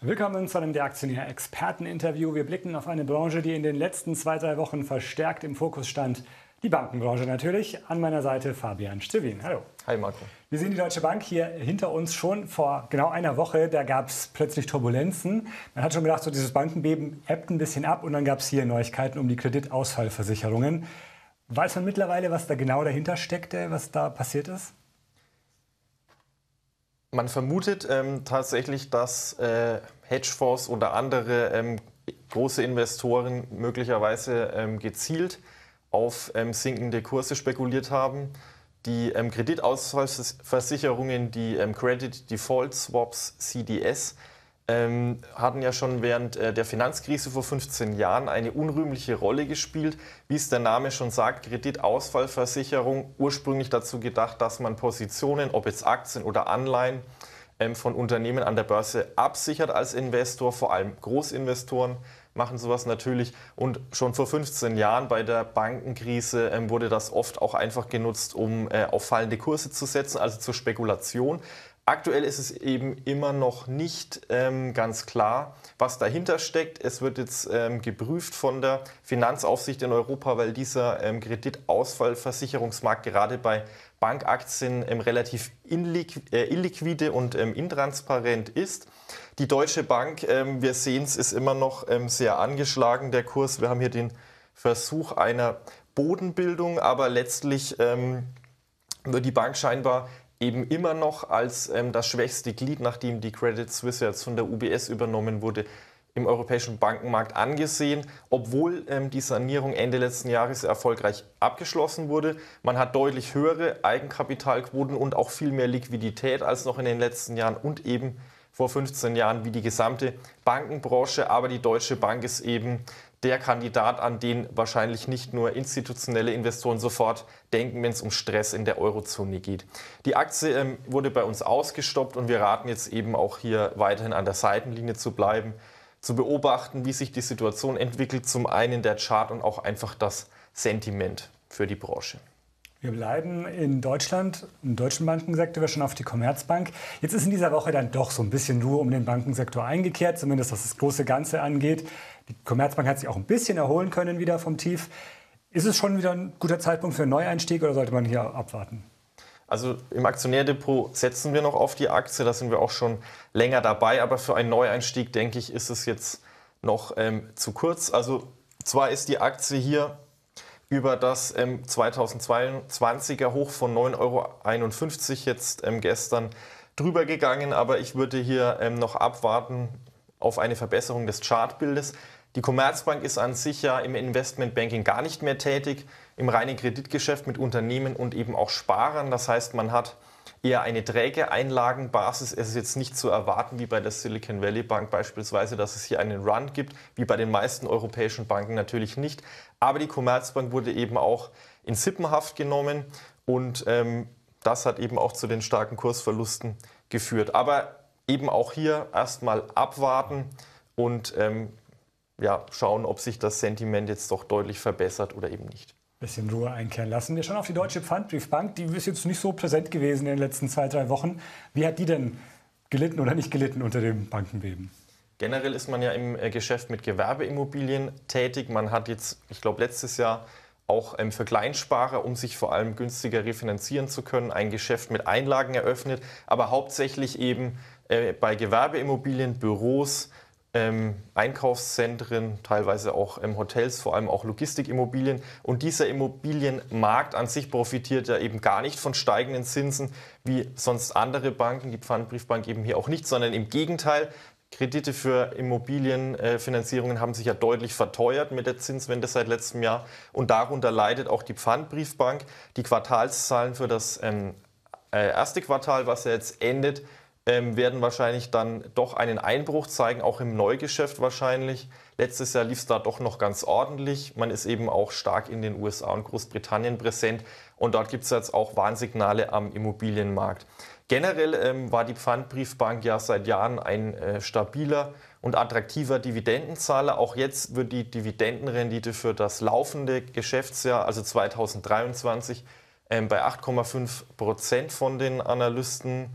Willkommen zu einem Der Aktionär interview Wir blicken auf eine Branche, die in den letzten zwei, drei Wochen verstärkt im Fokus stand. Die Bankenbranche natürlich. An meiner Seite Fabian Stivin. Hallo. Hi Marco. Wir sehen die Deutsche Bank hier hinter uns schon vor genau einer Woche. Da gab es plötzlich Turbulenzen. Man hat schon gedacht, so dieses Bankenbeben ebbt ein bisschen ab und dann gab es hier Neuigkeiten um die Kreditausfallversicherungen. Weiß man mittlerweile, was da genau dahinter steckte, was da passiert ist? Man vermutet ähm, tatsächlich, dass äh, Hedgefonds oder andere ähm, große Investoren möglicherweise ähm, gezielt auf ähm, sinkende Kurse spekuliert haben. Die ähm, Kreditausfallversicherungen, die ähm, Credit Default Swaps, CDS, ähm, hatten ja schon während äh, der Finanzkrise vor 15 Jahren eine unrühmliche Rolle gespielt. Wie es der Name schon sagt, Kreditausfallversicherung, ursprünglich dazu gedacht, dass man Positionen, ob jetzt Aktien oder Anleihen, ähm, von Unternehmen an der Börse absichert als Investor, vor allem Großinvestoren machen sowas natürlich. Und schon vor 15 Jahren bei der Bankenkrise ähm, wurde das oft auch einfach genutzt, um äh, auf fallende Kurse zu setzen, also zur Spekulation. Aktuell ist es eben immer noch nicht ähm, ganz klar, was dahinter steckt. Es wird jetzt ähm, geprüft von der Finanzaufsicht in Europa, weil dieser ähm, Kreditausfallversicherungsmarkt gerade bei Bankaktien ähm, relativ illiqu äh, illiquide und ähm, intransparent ist. Die Deutsche Bank, ähm, wir sehen es, ist immer noch sehr angeschlagen, der Kurs. Wir haben hier den Versuch einer Bodenbildung, aber letztlich wird die Bank scheinbar eben immer noch als ähm, das schwächste Glied, nachdem die Credit Suisse jetzt von der UBS übernommen wurde, im europäischen Bankenmarkt angesehen, obwohl ähm, die Sanierung Ende letzten Jahres erfolgreich abgeschlossen wurde. Man hat deutlich höhere Eigenkapitalquoten und auch viel mehr Liquidität als noch in den letzten Jahren und eben vor 15 Jahren wie die gesamte Bankenbranche. Aber die Deutsche Bank ist eben der Kandidat, an den wahrscheinlich nicht nur institutionelle Investoren sofort denken, wenn es um Stress in der Eurozone geht. Die Aktie ähm, wurde bei uns ausgestoppt und wir raten jetzt eben auch hier weiterhin an der Seitenlinie zu bleiben, zu beobachten, wie sich die Situation entwickelt, zum einen der Chart und auch einfach das Sentiment für die Branche. Wir bleiben in Deutschland, im deutschen Bankensektor, wir schon auf die Commerzbank. Jetzt ist in dieser Woche dann doch so ein bisschen Ruhe um den Bankensektor eingekehrt, zumindest was das große Ganze angeht. Die Commerzbank hat sich auch ein bisschen erholen können wieder vom Tief. Ist es schon wieder ein guter Zeitpunkt für einen Neueinstieg oder sollte man hier abwarten? Also im Aktionärdepot setzen wir noch auf die Aktie, da sind wir auch schon länger dabei, aber für einen Neueinstieg, denke ich, ist es jetzt noch ähm, zu kurz. Also zwar ist die Aktie hier über das ähm, 2022er Hoch von 9,51 Euro jetzt ähm, gestern drüber gegangen, aber ich würde hier ähm, noch abwarten auf eine Verbesserung des Chartbildes. Die Commerzbank ist an sich ja im Investmentbanking gar nicht mehr tätig, im reinen Kreditgeschäft mit Unternehmen und eben auch Sparern. Das heißt, man hat eher eine träge Einlagenbasis. Es ist jetzt nicht zu erwarten, wie bei der Silicon Valley Bank beispielsweise, dass es hier einen Run gibt, wie bei den meisten europäischen Banken natürlich nicht. Aber die Commerzbank wurde eben auch in Sippenhaft genommen und ähm, das hat eben auch zu den starken Kursverlusten geführt. Aber eben auch hier erstmal abwarten und ähm, ja, schauen, ob sich das Sentiment jetzt doch deutlich verbessert oder eben nicht. Ein bisschen Ruhe einkehren lassen. Wir schauen auf die Deutsche Pfandbriefbank. Die ist jetzt nicht so präsent gewesen in den letzten zwei, drei Wochen. Wie hat die denn gelitten oder nicht gelitten unter dem Bankenbeben? Generell ist man ja im äh, Geschäft mit Gewerbeimmobilien tätig. Man hat jetzt, ich glaube, letztes Jahr auch für ähm, Kleinsparer, um sich vor allem günstiger refinanzieren zu können, ein Geschäft mit Einlagen eröffnet, aber hauptsächlich eben äh, bei Gewerbeimmobilien, Büros, ähm, Einkaufszentren, teilweise auch ähm, Hotels, vor allem auch Logistikimmobilien. Und dieser Immobilienmarkt an sich profitiert ja eben gar nicht von steigenden Zinsen wie sonst andere Banken, die Pfandbriefbank eben hier auch nicht, sondern im Gegenteil. Kredite für Immobilienfinanzierungen äh, haben sich ja deutlich verteuert mit der Zinswende seit letztem Jahr. Und darunter leidet auch die Pfandbriefbank. Die Quartalszahlen für das ähm, äh, erste Quartal, was ja jetzt endet, ähm, werden wahrscheinlich dann doch einen Einbruch zeigen, auch im Neugeschäft wahrscheinlich. Letztes Jahr lief es da doch noch ganz ordentlich. Man ist eben auch stark in den USA und Großbritannien präsent und dort gibt es jetzt auch Warnsignale am Immobilienmarkt. Generell ähm, war die Pfandbriefbank ja seit Jahren ein äh, stabiler und attraktiver Dividendenzahler. Auch jetzt wird die Dividendenrendite für das laufende Geschäftsjahr, also 2023, ähm, bei 8,5 Prozent von den Analysten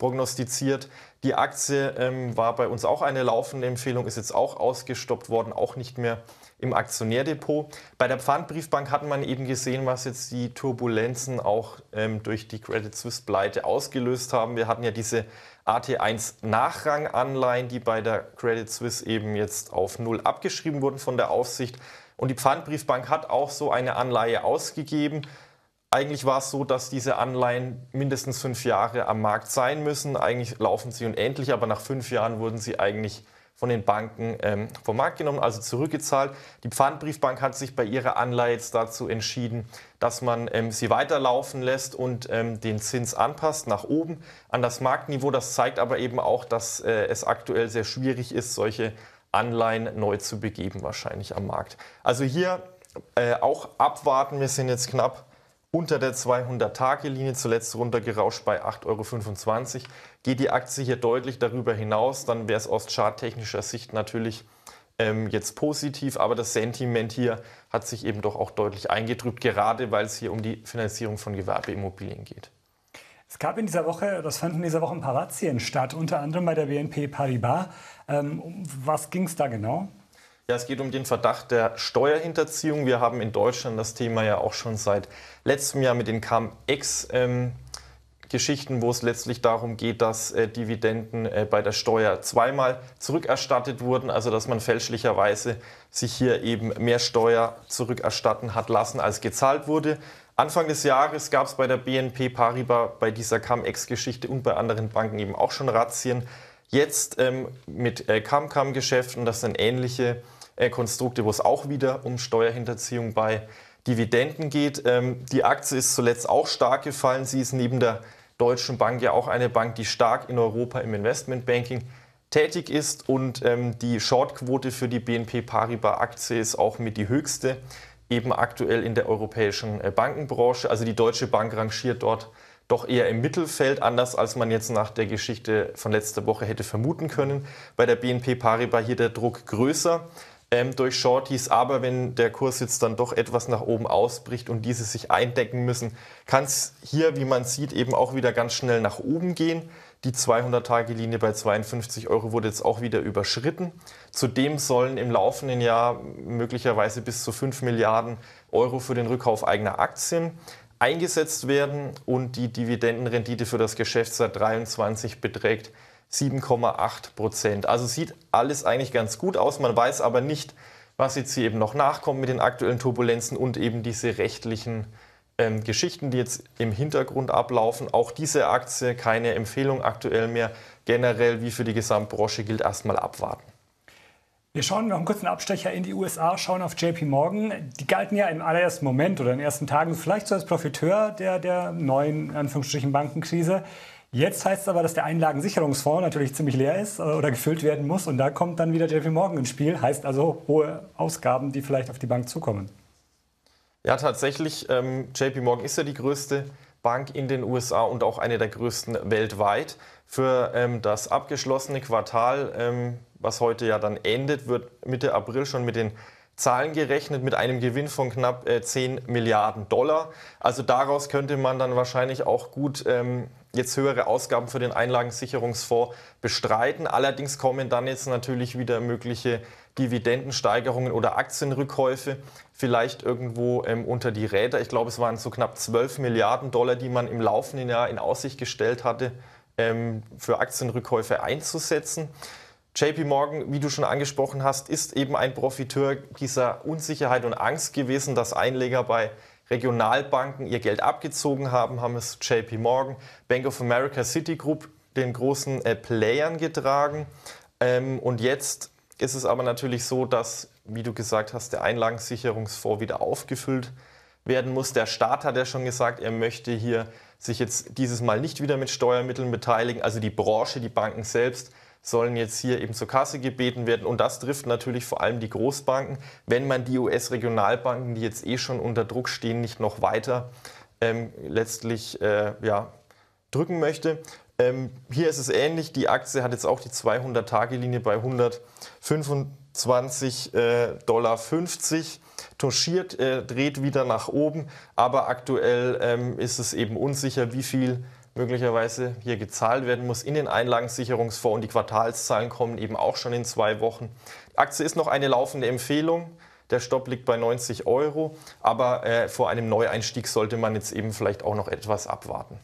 prognostiziert. Die Aktie ähm, war bei uns auch eine laufende Empfehlung, ist jetzt auch ausgestoppt worden, auch nicht mehr im Aktionärdepot. Bei der Pfandbriefbank hat man eben gesehen, was jetzt die Turbulenzen auch ähm, durch die Credit Suisse-Pleite ausgelöst haben. Wir hatten ja diese AT1-Nachranganleihen, die bei der Credit Suisse eben jetzt auf Null abgeschrieben wurden von der Aufsicht. Und die Pfandbriefbank hat auch so eine Anleihe ausgegeben. Eigentlich war es so, dass diese Anleihen mindestens fünf Jahre am Markt sein müssen. Eigentlich laufen sie unendlich, aber nach fünf Jahren wurden sie eigentlich von den Banken ähm, vom Markt genommen, also zurückgezahlt. Die Pfandbriefbank hat sich bei ihrer Anleihe jetzt dazu entschieden, dass man ähm, sie weiterlaufen lässt und ähm, den Zins anpasst nach oben an das Marktniveau. Das zeigt aber eben auch, dass äh, es aktuell sehr schwierig ist, solche Anleihen neu zu begeben, wahrscheinlich am Markt. Also hier äh, auch abwarten. Wir sind jetzt knapp unter der 200-Tage-Linie, zuletzt runtergerauscht bei 8,25 Euro. Geht die Aktie hier deutlich darüber hinaus, dann wäre es aus charttechnischer Sicht natürlich ähm, jetzt positiv, aber das Sentiment hier hat sich eben doch auch deutlich eingedrückt, gerade weil es hier um die Finanzierung von Gewerbeimmobilien geht. Es gab in dieser Woche, das fanden in dieser Woche ein paar Razzien statt, unter anderem bei der BNP Paribas. Ähm, was ging es da genau? Ja, es geht um den Verdacht der Steuerhinterziehung. Wir haben in Deutschland das Thema ja auch schon seit letztem Jahr mit den cam x ähm, Geschichten, wo es letztlich darum geht, dass äh, Dividenden äh, bei der Steuer zweimal zurückerstattet wurden, also dass man fälschlicherweise sich hier eben mehr Steuer zurückerstatten hat lassen, als gezahlt wurde. Anfang des Jahres gab es bei der BNP Paribas, bei dieser cam x geschichte und bei anderen Banken eben auch schon Razzien. Jetzt ähm, mit äh, Camcam-Geschäften, das sind ähnliche äh, Konstrukte, wo es auch wieder um Steuerhinterziehung bei Dividenden geht. Ähm, die Aktie ist zuletzt auch stark gefallen. Sie ist neben der Deutschen Bank ja auch eine Bank, die stark in Europa im Investmentbanking tätig ist und ähm, die Shortquote für die BNP Paribas Aktie ist auch mit die höchste, eben aktuell in der europäischen äh, Bankenbranche. Also die Deutsche Bank rangiert dort doch eher im Mittelfeld, anders als man jetzt nach der Geschichte von letzter Woche hätte vermuten können. Bei der BNP Paribas hier der Druck größer ähm, durch Shorties. Aber wenn der Kurs jetzt dann doch etwas nach oben ausbricht und diese sich eindecken müssen, kann es hier, wie man sieht, eben auch wieder ganz schnell nach oben gehen. Die 200-Tage-Linie bei 52 Euro wurde jetzt auch wieder überschritten. Zudem sollen im laufenden Jahr möglicherweise bis zu 5 Milliarden Euro für den Rückkauf eigener Aktien eingesetzt werden und die Dividendenrendite für das Geschäftsjahr 23 beträgt 7,8 Prozent. Also sieht alles eigentlich ganz gut aus. Man weiß aber nicht, was jetzt hier eben noch nachkommt mit den aktuellen Turbulenzen und eben diese rechtlichen ähm, Geschichten, die jetzt im Hintergrund ablaufen. Auch diese Aktie keine Empfehlung aktuell mehr. Generell wie für die Gesamtbranche gilt erstmal abwarten. Wir schauen noch einen kurzen Abstecher in die USA, schauen auf JP Morgan. Die galten ja im allerersten Moment oder in den ersten Tagen vielleicht so als Profiteur der, der neuen Anführungsstrichen Bankenkrise. Jetzt heißt es aber, dass der Einlagensicherungsfonds natürlich ziemlich leer ist äh, oder gefüllt werden muss. Und da kommt dann wieder JP Morgan ins Spiel. Heißt also hohe Ausgaben, die vielleicht auf die Bank zukommen. Ja, tatsächlich. Ähm, JP Morgan ist ja die größte Bank in den USA und auch eine der größten weltweit. Für ähm, das abgeschlossene Quartal, ähm, was heute ja dann endet, wird Mitte April schon mit den Zahlen gerechnet mit einem Gewinn von knapp äh, 10 Milliarden Dollar. Also daraus könnte man dann wahrscheinlich auch gut ähm, jetzt höhere Ausgaben für den Einlagensicherungsfonds bestreiten. Allerdings kommen dann jetzt natürlich wieder mögliche Dividendensteigerungen oder Aktienrückkäufe vielleicht irgendwo ähm, unter die Räder. Ich glaube, es waren so knapp 12 Milliarden Dollar, die man im laufenden Jahr in Aussicht gestellt hatte, ähm, für Aktienrückkäufe einzusetzen. JP Morgan, wie du schon angesprochen hast, ist eben ein Profiteur dieser Unsicherheit und Angst gewesen, dass Einleger bei Regionalbanken ihr Geld abgezogen haben, haben es JP Morgan, Bank of America, Citigroup, den großen äh, Playern getragen. Ähm, und jetzt ist es aber natürlich so, dass, wie du gesagt hast, der Einlagensicherungsfonds wieder aufgefüllt werden muss. Der Staat hat ja schon gesagt, er möchte hier sich jetzt dieses Mal nicht wieder mit Steuermitteln beteiligen. Also die Branche, die Banken selbst sollen jetzt hier eben zur Kasse gebeten werden. Und das trifft natürlich vor allem die Großbanken, wenn man die US-Regionalbanken, die jetzt eh schon unter Druck stehen, nicht noch weiter ähm, letztlich äh, ja, drücken möchte. Ähm, hier ist es ähnlich, die Aktie hat jetzt auch die 200-Tage-Linie bei 125 äh, Dollar. 50 touchiert, äh, dreht wieder nach oben, aber aktuell ähm, ist es eben unsicher, wie viel möglicherweise hier gezahlt werden muss in den Einlagensicherungsfonds und die Quartalszahlen kommen eben auch schon in zwei Wochen. Die Aktie ist noch eine laufende Empfehlung. Der Stopp liegt bei 90 Euro, aber äh, vor einem Neueinstieg sollte man jetzt eben vielleicht auch noch etwas abwarten.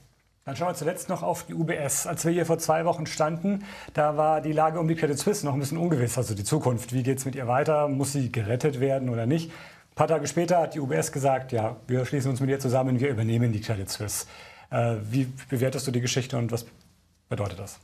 Dann schauen wir zuletzt noch auf die UBS. Als wir hier vor zwei Wochen standen, da war die Lage um die Credit Suisse noch ein bisschen ungewiss, also die Zukunft. Wie geht es mit ihr weiter? Muss sie gerettet werden oder nicht? Ein paar Tage später hat die UBS gesagt, ja, wir schließen uns mit ihr zusammen, wir übernehmen die Credit Suisse. Äh, wie bewertest du die Geschichte und was bedeutet das?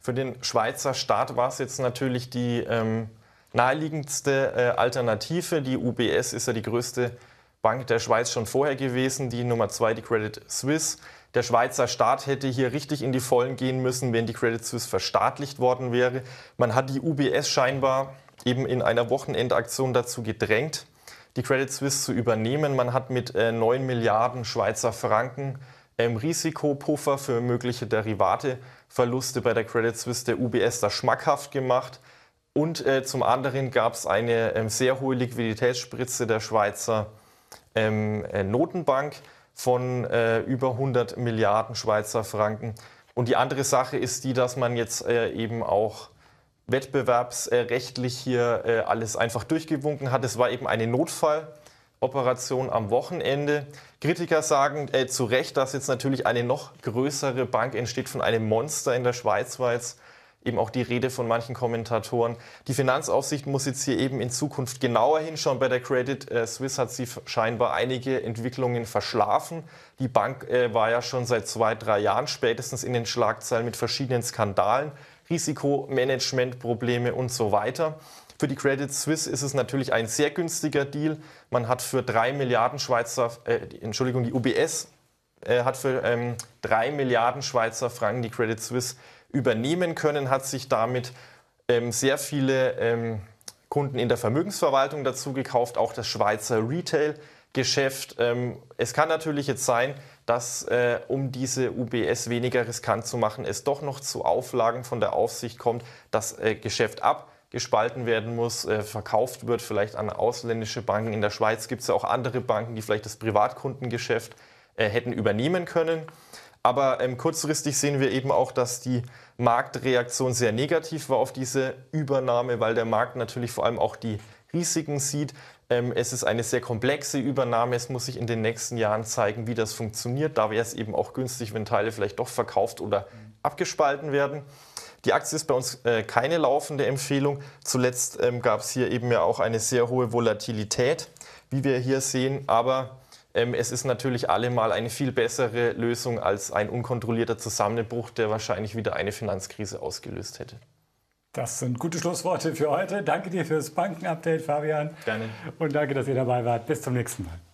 Für den Schweizer Staat war es jetzt natürlich die ähm, naheliegendste äh, Alternative. Die UBS ist ja die größte Bank der Schweiz schon vorher gewesen, die Nummer zwei, die Credit Suisse. Der Schweizer Staat hätte hier richtig in die Vollen gehen müssen, wenn die Credit Suisse verstaatlicht worden wäre. Man hat die UBS scheinbar eben in einer Wochenendaktion dazu gedrängt, die Credit Suisse zu übernehmen. Man hat mit äh, 9 Milliarden Schweizer Franken ähm, Risikopuffer für mögliche Derivateverluste bei der Credit Suisse der UBS da schmackhaft gemacht. Und äh, zum anderen gab es eine ähm, sehr hohe Liquiditätsspritze der Schweizer ähm, äh, Notenbank von äh, über 100 Milliarden Schweizer Franken. Und die andere Sache ist die, dass man jetzt äh, eben auch wettbewerbsrechtlich hier äh, alles einfach durchgewunken hat. Es war eben eine Notfall. Operation am Wochenende. Kritiker sagen äh, zu Recht, dass jetzt natürlich eine noch größere Bank entsteht von einem Monster in der Schweiz, weil es eben auch die Rede von manchen Kommentatoren. Die Finanzaufsicht muss jetzt hier eben in Zukunft genauer hinschauen. Bei der Credit äh, Suisse hat sie scheinbar einige Entwicklungen verschlafen. Die Bank äh, war ja schon seit zwei, drei Jahren spätestens in den Schlagzeilen mit verschiedenen Skandalen, Risikomanagementprobleme und so weiter. Für die Credit Suisse ist es natürlich ein sehr günstiger Deal. Man hat für 3 Milliarden Schweizer, äh, Entschuldigung, die UBS äh, hat für ähm, Milliarden Schweizer Franken die Credit Suisse übernehmen können, hat sich damit ähm, sehr viele ähm, Kunden in der Vermögensverwaltung dazu gekauft, auch das Schweizer Retail. Geschäft. Ähm, es kann natürlich jetzt sein, dass äh, um diese UBS weniger riskant zu machen, es doch noch zu Auflagen von der Aufsicht kommt, das äh, Geschäft ab gespalten werden muss, äh, verkauft wird, vielleicht an ausländische Banken. In der Schweiz gibt es ja auch andere Banken, die vielleicht das Privatkundengeschäft äh, hätten übernehmen können. Aber ähm, kurzfristig sehen wir eben auch, dass die Marktreaktion sehr negativ war auf diese Übernahme, weil der Markt natürlich vor allem auch die Risiken sieht. Ähm, es ist eine sehr komplexe Übernahme. Es muss sich in den nächsten Jahren zeigen, wie das funktioniert. Da wäre es eben auch günstig, wenn Teile vielleicht doch verkauft oder abgespalten werden. Die Aktie ist bei uns äh, keine laufende Empfehlung. Zuletzt ähm, gab es hier eben ja auch eine sehr hohe Volatilität, wie wir hier sehen. Aber ähm, es ist natürlich allemal eine viel bessere Lösung als ein unkontrollierter Zusammenbruch, der wahrscheinlich wieder eine Finanzkrise ausgelöst hätte. Das sind gute Schlussworte für heute. Danke dir fürs Bankenupdate, Fabian. Gerne. Und danke, dass ihr dabei wart. Bis zum nächsten Mal.